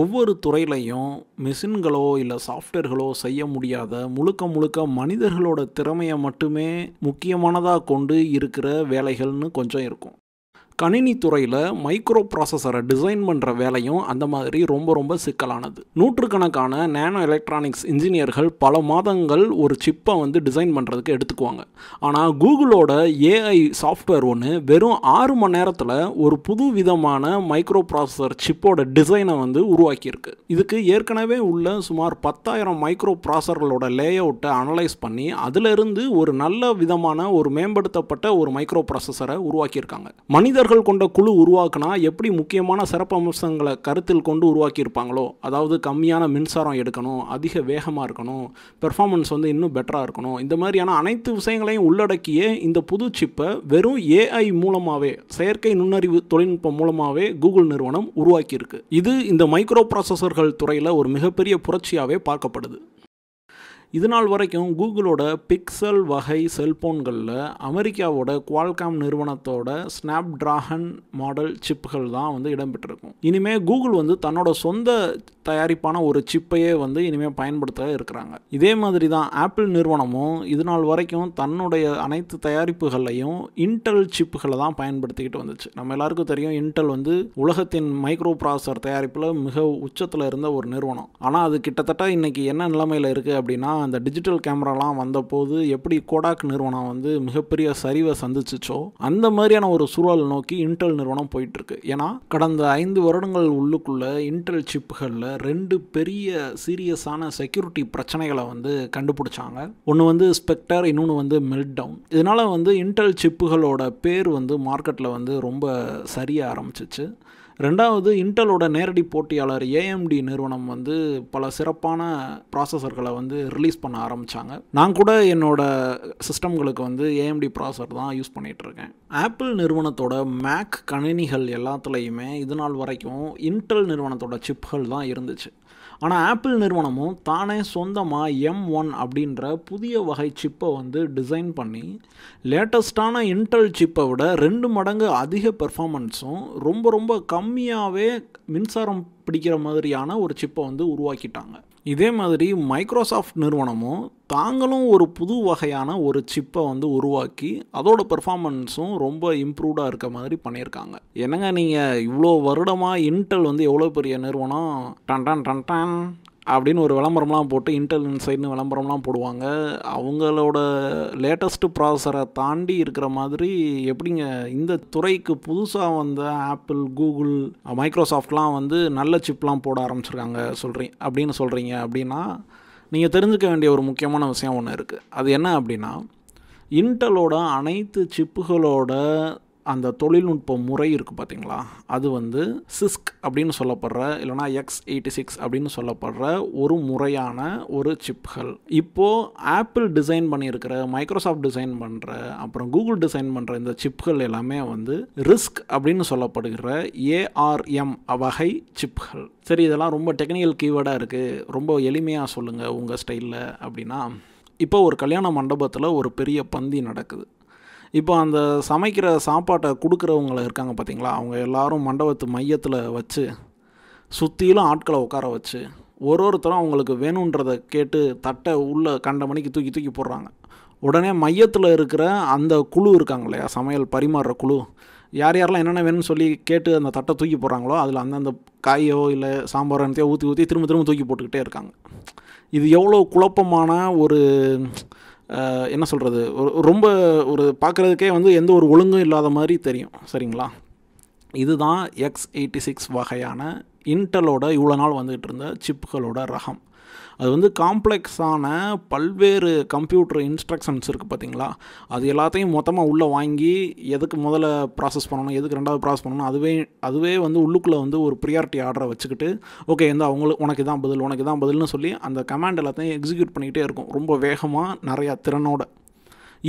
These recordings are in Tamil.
ஒவ்வொரு துறையிலையும் மிஷின்களோ இல்லை சாஃப்ட்வேர்களோ செய்ய முடியாத முழுக்க முழுக்க மனிதர்களோட திறமையை மட்டுமே முக்கியமானதாக கொண்டு இருக்கிற வேலைகள்னு கொஞ்சம் இருக்கும் கணினி துறையில் மைக்ரோ ப்ராசஸரை டிசைன் பண்ணுற வேலையும் அந்த மாதிரி ரொம்ப ரொம்ப சிக்கலானது நூற்றுக்கணக்கான நேனோ எலக்ட்ரானிக்ஸ் இன்ஜினியர்கள் பல மாதங்கள் ஒரு சிப்பை வந்து டிசைன் பண்ணுறதுக்கு எடுத்துக்குவாங்க ஆனால் கூகுளோட ஏஐ சாஃப்ட்வேர் ஒன்று வெறும் ஆறு மணி நேரத்தில் ஒரு புது விதமான மைக்ரோ ப்ராசஸர் சிப்போட டிசைனை வந்து உருவாக்கியிருக்கு இதுக்கு ஏற்கனவே உள்ள சுமார் பத்தாயிரம் மைக்ரோ ப்ராசர்களோட அவுட்டை அனலைஸ் பண்ணி அதிலிருந்து ஒரு நல்ல விதமான ஒரு மேம்படுத்தப்பட்ட ஒரு மைக்ரோ ப்ராசஸரை உருவாக்கியிருக்காங்க மனிதர் நண்பர்கள் கொண்ட குழு உருவாக்குனா எப்படி முக்கியமான சிறப்பம்சங்களை கருத்தில் கொண்டு உருவாக்கியிருப்பாங்களோ அதாவது கம்மியான மின்சாரம் எடுக்கணும் அதிக வேகமாக இருக்கணும் பெர்ஃபார்மன்ஸ் வந்து இன்னும் பெட்டராக இருக்கணும் இந்த மாதிரியான அனைத்து விஷயங்களையும் உள்ளடக்கிய இந்த புது சிப்பை வெறும் ஏஐ மூலமாகவே செயற்கை நுண்ணறிவு தொழில்நுட்பம் மூலமாகவே கூகுள் நிறுவனம் உருவாக்கியிருக்கு இது இந்த மைக்ரோ ப்ராசஸர்கள் துறையில் ஒரு மிகப்பெரிய புரட்சியாகவே பார்க்கப்படுது இதனால் வரைக்கும் கூகுளோட பிக்சல் வகை செல்ஃபோன்களில் அமெரிக்காவோட குவால்காம் நிறுவனத்தோட ஸ்னாப் டிராகன் மாடல் சிப்புகள் தான் வந்து இடம்பெற்றிருக்கும் இனிமேல் கூகுள் வந்து தன்னோட சொந்த தயாரிப்பான ஒரு சிப்பையே வந்து இனிமேல் பயன்படுத்த இருக்கிறாங்க இதே மாதிரி தான் ஆப்பிள் நிறுவனமும் இது நாள் வரைக்கும் தன்னுடைய அனைத்து தயாரிப்புகளையும் இன்டெல் சிப்புகளை தான் பயன்படுத்திக்கிட்டு வந்துச்சு நம்ம எல்லாருக்கும் தெரியும் இன்டெல் வந்து உலகத்தின் மைக்ரோ ப்ராசர் தயாரிப்பில் மிக உச்சத்தில் இருந்த ஒரு நிறுவனம் ஆனால் அது கிட்டத்தட்ட இன்றைக்கி என்ன நிலைமையில் இருக்குது அப்படின்னா அந்த டிஜிட்டல் கேமராலாம் வந்தபோது எப்படி கோடாக் நிறுவனம் வந்து மிகப்பெரிய சரிவை சந்திச்சிச்சோ அந்த மாதிரியான ஒரு சூழல் நோக்கி இன்டெல் நிறுவனம் போயிட்டுருக்கு ஏன்னா கடந்த ஐந்து வருடங்கள் உள்ளுக்குள்ள இன்டெல் சிப்புகளில் ரெண்டு பெரிய சீரியஸான செக்யூரிட்டி பிரச்சனைகளை வந்து கண்டுபிடிச்சாங்க ஒன்று வந்து ஸ்பெக்டர் இன்னொன்று வந்து மெல்ட் டவுன் இதனால் வந்து இன்டெல் சிப்புகளோட பேர் வந்து மார்க்கெட்டில் வந்து ரொம்ப சரிய ஆரம்பிச்சிச்சு ரெண்டாவது இன்டலோட நேரடி போட்டியாளர் ஏஎம்டி நிறுவனம் வந்து பல சிறப்பான ப்ராசஸர்களை வந்து ரிலீஸ் பண்ண ஆரம்பித்தாங்க நான் கூட என்னோட சிஸ்டம்களுக்கு வந்து ஏஎம்டி ப்ராசஸர் தான் யூஸ் பண்ணிகிட்ருக்கேன் ஆப்பிள் நிறுவனத்தோட மேக் கணினிகள் எல்லாத்துலேயுமே இது நாள் வரைக்கும் இன்டெல் நிறுவனத்தோட சிப்புகள் தான் இருந்துச்சு ஆனால் ஆப்பிள் நிறுவனமும் தானே சொந்தமாக எம் ஒன் அப்படின்ற புதிய வகை சிப்பை வந்து டிசைன் பண்ணி லேட்டஸ்டான இன்டெல் சிப்பை விட ரெண்டு மடங்கு அதிக பெர்ஃபார்மன்ஸும் ரொம்ப ரொம்ப கம்மியாகவே மின்சாரம் பிடிக்கிற மாதிரியான ஒரு சிப்பை வந்து உருவாக்கிட்டாங்க இதே மாதிரி மைக்ரோசாஃப்ட் நிறுவனமும் தாங்களும் ஒரு புது வகையான ஒரு சிப்பை வந்து உருவாக்கி அதோட பெர்ஃபார்மன்ஸும் ரொம்ப இம்ப்ரூவ்டாக இருக்க மாதிரி பண்ணியிருக்காங்க என்னங்க நீங்கள் இவ்வளோ வருடமாக இன்டெல் வந்து எவ்வளோ பெரிய நிறுவனம் டன் டன் டன் டன் அப்படின்னு ஒரு விளம்பரம்லாம் போட்டு இன்டெல் இன்சைட்னு விளம்பரம்லாம் போடுவாங்க அவங்களோட லேட்டஸ்ட்டு ப்ராசரை தாண்டி இருக்கிற மாதிரி எப்படிங்க இந்த துறைக்கு புதுசாக வந்த ஆப்பிள் கூகுள் மைக்ரோசாஃப்ட்லாம் வந்து நல்ல சிப்லாம் போட ஆரம்பிச்சிருக்காங்க சொல்கிறீங்க அப்படின்னு சொல்கிறீங்க அப்படின்னா நீங்கள் தெரிஞ்சுக்க வேண்டிய ஒரு முக்கியமான விஷயம் ஒன்று இருக்குது அது என்ன அப்படின்னா இன்டலோட அனைத்து சிப்புகளோட அந்த தொழில்நுட்ப முறை இருக்குது பார்த்தீங்களா அது வந்து சிஸ்க் அப்படின்னு சொல்லப்படுற இல்லைனா எக்ஸ் எயிட்டி சிக்ஸ் அப்படின்னு சொல்லப்படுற ஒரு முறையான ஒரு சிப்கள் இப்போது ஆப்பிள் டிசைன் பண்ணியிருக்கிற மைக்ரோசாஃப்ட் டிசைன் பண்ணுற அப்புறம் கூகுள் டிசைன் பண்ணுற இந்த சிப்கள் எல்லாமே வந்து ரிஸ்க் அப்படின்னு சொல்லப்படுகிற ஏஆர்எம் வகை சிப்கள் சரி இதெல்லாம் ரொம்ப டெக்னிக்கல் கீவேர்டாக இருக்குது ரொம்ப எளிமையாக சொல்லுங்கள் உங்கள் ஸ்டைலில் அப்படின்னா இப்போ ஒரு கல்யாண மண்டபத்தில் ஒரு பெரிய பந்தி நடக்குது இப்போ அந்த சமைக்கிற சாப்பாட்டை கொடுக்குறவங்கள இருக்காங்க பார்த்தீங்களா அவங்க எல்லோரும் மண்டபத்து மையத்தில் வச்சு சுற்றிலும் ஆட்களை உட்கார வச்சு ஒரு ஒருத்தரும் அவங்களுக்கு வேணுன்றதை கேட்டு தட்டை உள்ளே கண்ட மணிக்கு தூக்கி தூக்கி போடுறாங்க உடனே மையத்தில் இருக்கிற அந்த குழு இருக்காங்க இல்லையா சமையல் பரிமாறுற குழு யார் யாரெல்லாம் என்னென்ன வேணும்னு சொல்லி கேட்டு அந்த தட்டை தூக்கி போடுறாங்களோ அதில் அந்தந்த காயோ இல்லை சாம்பார் என்னத்தையோ ஊற்றி ஊற்றி திரும்ப திரும்ப தூக்கி போட்டுக்கிட்டே இருக்காங்க இது எவ்வளோ குழப்பமான ஒரு என்ன சொல்கிறது ஒரு ரொம்ப ஒரு பார்க்குறதுக்கே வந்து எந்த ஒரு ஒழுங்கும் இல்லாத மாதிரி தெரியும் சரிங்களா இதுதான் எக்ஸ் எயிட்டி சிக்ஸ் வகையான இன்டலோட இவ்வளோ நாள் வந்துகிட்டு இருந்த சிப்புகளோட ரகம் அது வந்து காம்ப்ளெக்ஸான பல்வேறு கம்ப்யூட்டர் இன்ஸ்ட்ரக்ஷன்ஸ் இருக்குது பார்த்தீங்களா அது எல்லாத்தையும் மொத்தமாக உள்ளே வாங்கி எதுக்கு முதல்ல ப்ராசஸ் பண்ணணும் எதுக்கு ரெண்டாவது ப்ராசஸ் பண்ணணும் அதுவே அதுவே வந்து உள்ளுக்குள்ளே வந்து ஒரு ப்ரியாரிட்டி ஆர்டரை வச்சுக்கிட்டு ஓகே இந்த அவங்களுக்கு உனக்கு தான் பதில் உனக்கு தான் பதில்னு சொல்லி அந்த கமாண்ட் எல்லாத்தையும் எக்ஸிக்யூட் பண்ணிக்கிட்டே இருக்கும் ரொம்ப வேகமாக நிறையா திறனோட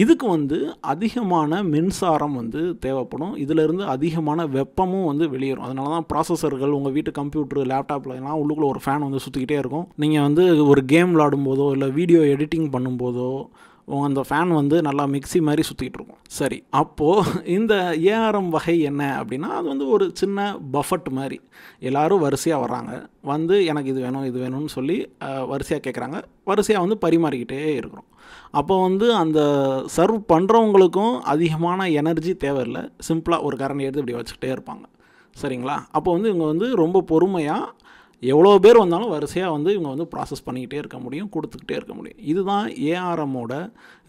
இதுக்கு வந்து அதிகமான மின்சாரம் வந்து தேவைப்படும் இதிலிருந்து அதிகமான வெப்பமும் வந்து வெளியேறும் அதனால தான் ப்ராசஸர்கள் உங்கள் வீட்டு கம்ப்யூட்டர் லேப்டாப்பில் எல்லாம் உள்ளுக்குள்ளே ஒரு ஃபேன் வந்து சுற்றிக்கிட்டே இருக்கும் நீங்கள் வந்து ஒரு கேம் விளாடும்போதோ இல்லை வீடியோ எடிட்டிங் பண்ணும்போதோ அந்த ஃபேன் வந்து நல்லா மிக்சி மாதிரி சுற்றிக்கிட்டு இருக்கும் சரி அப்போது இந்த ஏஆர்எம் வகை என்ன அப்படின்னா அது வந்து ஒரு சின்ன பஃபட் மாதிரி எல்லோரும் வரிசையாக வர்றாங்க வந்து எனக்கு இது வேணும் இது வேணும்னு சொல்லி வரிசையாக கேட்குறாங்க வரிசையாக வந்து பரிமாறிக்கிட்டே இருக்கிறோம் அப்போ வந்து அந்த சர்வ் பண்ணுறவங்களுக்கும் அதிகமான எனர்ஜி தேவையில்லை சிம்பிளாக ஒரு கரண்ட் எடுத்து இப்படி வச்சுக்கிட்டே இருப்பாங்க சரிங்களா அப்போ வந்து இவங்க வந்து ரொம்ப பொறுமையாக எவ்வளோ பேர் வந்தாலும் வரிசையாக வந்து இவங்க வந்து ப்ராசஸ் பண்ணிக்கிட்டே இருக்க முடியும் கொடுத்துக்கிட்டே இருக்க முடியும் இதுதான் ஏஆர்எம்மோட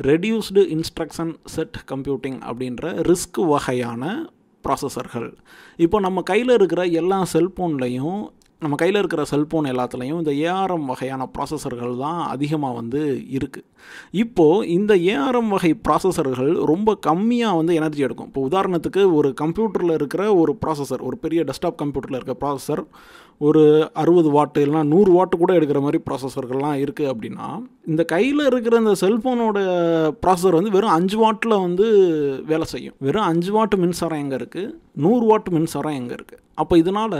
ரெடியூஸ்டு இன்ஸ்ட்ரக்ஷன் செட் கம்ப்யூட்டிங் அப்படின்ற ரிஸ்க் வகையான ப்ராசஸர்கள் இப்போ நம்ம கையில் இருக்கிற எல்லா செல்ஃபோன்லேயும் நம்ம கையில் இருக்கிற செல்ஃபோன் எல்லாத்துலேயும் இந்த ஏஆர்எம் வகையான ப்ராசஸர்கள் தான் அதிகமாக வந்து இருக்குது இப்போது இந்த ஏஆர்எம் வகை ப்ராசஸர்கள் ரொம்ப கம்மியாக வந்து எனர்ஜி எடுக்கும் இப்போ உதாரணத்துக்கு ஒரு கம்ப்யூட்டரில் இருக்கிற ஒரு ப்ராசஸர் ஒரு பெரிய டெஸ்க்டாப் கம்ப்யூட்டரில் இருக்கிற ப்ராசஸர் ஒரு அறுபது வாட்டு இல்லைனா நூறு வாட்டு கூட எடுக்கிற மாதிரி ப்ராசஸர்கள்லாம் இருக்குது அப்படின்னா இந்த கையில் இருக்கிற இந்த செல்ஃபோனோட ப்ராசஸர் வந்து வெறும் அஞ்சு வாட்டில் வந்து வேலை செய்யும் வெறும் அஞ்சு வாட்டு மின்சாரம் எங்கே இருக்குது நூறு வாட்டு மின்சாரம் எங்கே இருக்குது அப்போ இதனால்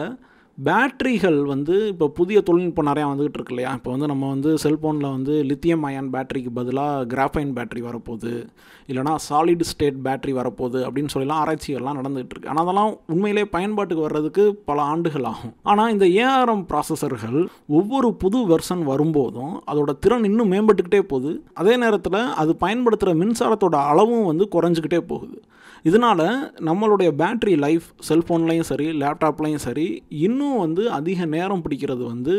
பேட்ரிகள் வந்து இப்போ புதிய தொழில்நுட்பம் நிறையா வந்துகிட்டு இருக்கு இல்லையா இப்போ வந்து நம்ம வந்து செல்ஃபோனில் வந்து லித்தியம் அயான் பேட்டரிக்கு பதிலாக கிராஃபைன் பேட்டரி வரப்போகுது இல்லைனா சாலிட் ஸ்டேட் பேட்டரி வரப்போகுது அப்படின்னு சொல்லலாம் ஆராய்ச்சிகள்லாம் நடந்துகிட்டு இருக்கு ஆனால் அதெல்லாம் உண்மையிலே பயன்பாட்டுக்கு வர்றதுக்கு பல ஆண்டுகள் ஆகும் ஆனால் இந்த ஏஆர்எம் ப்ராசஸர்கள் ஒவ்வொரு புது வெர்ஷன் வரும்போதும் அதோட திறன் இன்னும் மேம்பட்டுக்கிட்டே போகுது அதே நேரத்தில் அது பயன்படுத்துகிற மின்சாரத்தோட அளவும் வந்து குறைஞ்சிக்கிட்டே போகுது இதனால் நம்மளுடைய பேட்டரி லைஃப் செல்ஃபோன்லேயும் சரி லேப்டாப்லேயும் சரி இன்னும் இன்னும் வந்து அதிக நேரம் பிடிக்கிறது வந்து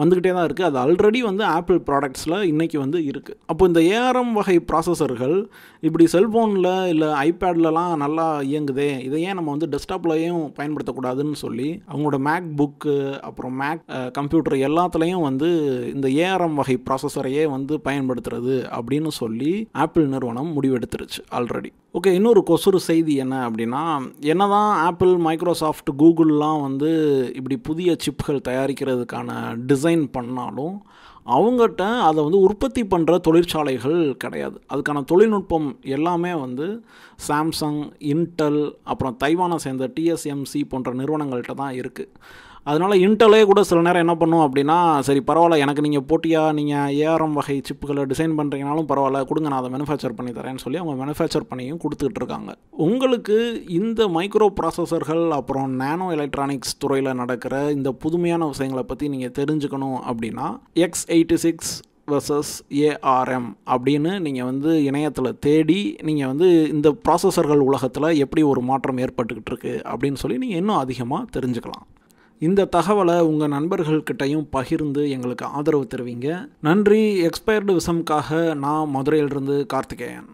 வந்துக்கிட்டே தான் இருக்குது அது ஆல்ரெடி வந்து ஆப்பிள் ப்ராடக்ட்ஸில் இன்றைக்கி வந்து இருக்குது அப்போ இந்த ஏஆர்எம் வகை ப்ராசஸர்கள் இப்படி செல்ஃபோனில் இல்லை ஐபேட்லலாம் நல்லா இயங்குதே இதை ஏன் நம்ம வந்து டெஸ்க்டாப்லையும் பயன்படுத்தக்கூடாதுன்னு சொல்லி அவங்களோட மேக் புக்கு அப்புறம் மேக் கம்ப்யூட்டர் எல்லாத்துலேயும் வந்து இந்த ஏஆர்எம் வகை ப்ராசஸரையே வந்து பயன்படுத்துறது அப்படின்னு சொல்லி ஆப்பிள் நிறுவனம் முடிவெடுத்துருச்சு ஆல்ரெடி ஓகே இன்னொரு கொசுறு செய்தி என்ன அப்படின்னா என்ன தான் ஆப்பிள் மைக்ரோசாஃப்ட் கூகுள்லாம் வந்து இப்படி புதிய சிப்கள் தயாரிக்கிறதுக்கான டிசைன் பண்ணாலும் அவங்ககிட்ட அதை வந்து உற்பத்தி பண்ணுற தொழிற்சாலைகள் கிடையாது அதுக்கான தொழில்நுட்பம் எல்லாமே வந்து சாம்சங் இன்டெல் அப்புறம் தைவானை சேர்ந்த டிஎஸ்எம்சி போன்ற நிறுவனங்கள்கிட்ட தான் இருக்குது அதனால் இன்டலே கூட சில நேரம் என்ன பண்ணும் அப்படின்னா சரி பரவாயில்ல எனக்கு நீங்கள் போட்டியாக நீங்கள் ஏஆர்எம் வகை சிப்புகளை டிசைன் பண்ணுறீங்கனாலும் பரவாயில்ல கொடுங்க நான் அதை மேனுஃபேக்சர் பண்ணி தரேன்னு சொல்லி அவங்க மேனுஃபேக்சர் பண்ணியும் கொடுத்துக்கிட்டு இருக்காங்க உங்களுக்கு இந்த மைக்ரோ ப்ராசஸர்கள் அப்புறம் நேனோ எலக்ட்ரானிக்ஸ் துறையில் நடக்கிற இந்த புதுமையான விஷயங்களை பற்றி நீங்கள் தெரிஞ்சுக்கணும் அப்படின்னா x eighty six versus ARM அப்படின்னு நீங்கள் வந்து இணையத்தில் தேடி நீங்கள் வந்து இந்த ப்ராசஸர்கள் உலகத்தில் எப்படி ஒரு மாற்றம் ஏற்பட்டுக்கிட்டு இருக்குது அப்படின்னு சொல்லி நீங்கள் இன்னும் அதிகமாக தெரிஞ்சுக்கலாம் இந்த தகவலை உங்கள் நண்பர்கள்கிட்டையும் பகிர்ந்து எங்களுக்கு ஆதரவு தருவீங்க நன்றி எக்ஸ்பயர்டு விஷம்காக நான் மதுரையிலிருந்து கார்த்திகேயன்